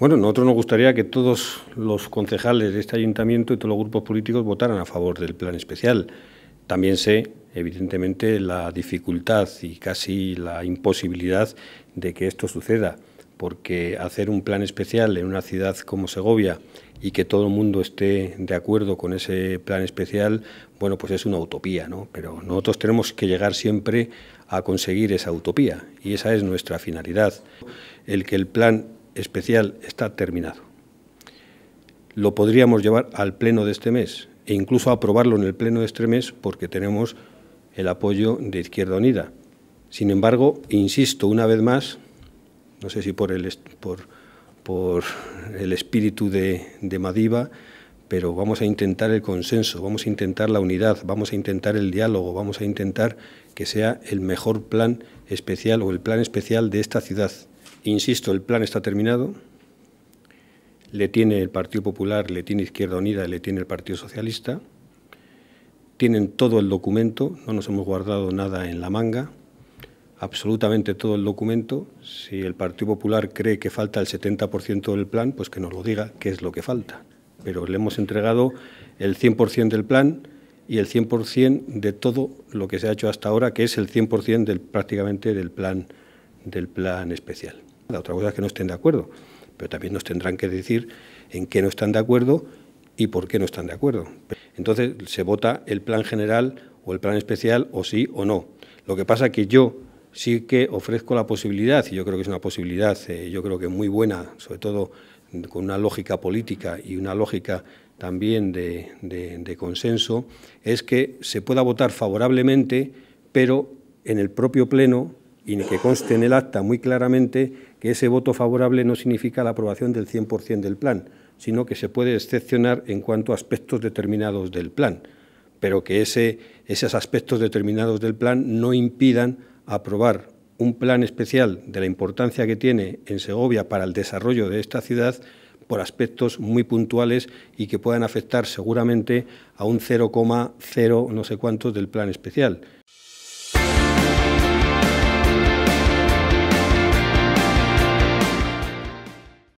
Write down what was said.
Bueno, nosotros nos gustaría que todos los concejales de este ayuntamiento y todos los grupos políticos votaran a favor del plan especial. También sé, evidentemente, la dificultad y casi la imposibilidad de que esto suceda, porque hacer un plan especial en una ciudad como Segovia y que todo el mundo esté de acuerdo con ese plan especial, bueno, pues es una utopía, ¿no? Pero nosotros tenemos que llegar siempre a conseguir esa utopía y esa es nuestra finalidad. El que el plan especial está terminado. Lo podríamos llevar al pleno de este mes e incluso aprobarlo en el pleno de este mes porque tenemos el apoyo de Izquierda Unida. Sin embargo, insisto una vez más, no sé si por el, por, por el espíritu de, de Madiba, pero vamos a intentar el consenso, vamos a intentar la unidad, vamos a intentar el diálogo, vamos a intentar que sea el mejor plan especial o el plan especial de esta ciudad. Insisto, el plan está terminado. Le tiene el Partido Popular, le tiene Izquierda Unida, le tiene el Partido Socialista. Tienen todo el documento, no nos hemos guardado nada en la manga, absolutamente todo el documento. Si el Partido Popular cree que falta el 70% del plan, pues que nos lo diga qué es lo que falta. Pero le hemos entregado el 100% del plan y el 100% de todo lo que se ha hecho hasta ahora, que es el 100% del, prácticamente del plan, del plan especial. La otra cosa es que no estén de acuerdo, pero también nos tendrán que decir en qué no están de acuerdo y por qué no están de acuerdo. Entonces se vota el plan general o el plan especial o sí o no. Lo que pasa es que yo sí que ofrezco la posibilidad, y yo creo que es una posibilidad, eh, yo creo que muy buena, sobre todo con una lógica política y una lógica también de consenso, es que se pueda votar favorablemente, pero en el propio Pleno y que conste en el acta muy claramente que ese voto favorable no significa la aprobación del 100% del plan, sino que se puede excepcionar en cuanto a aspectos determinados del plan, pero que esos aspectos determinados del plan no impidan aprobar un plan especial de la importancia que tiene en Segovia para el desarrollo de esta ciudad por aspectos muy puntuales y que puedan afectar seguramente a un 0,0 no sé cuántos del plan especial.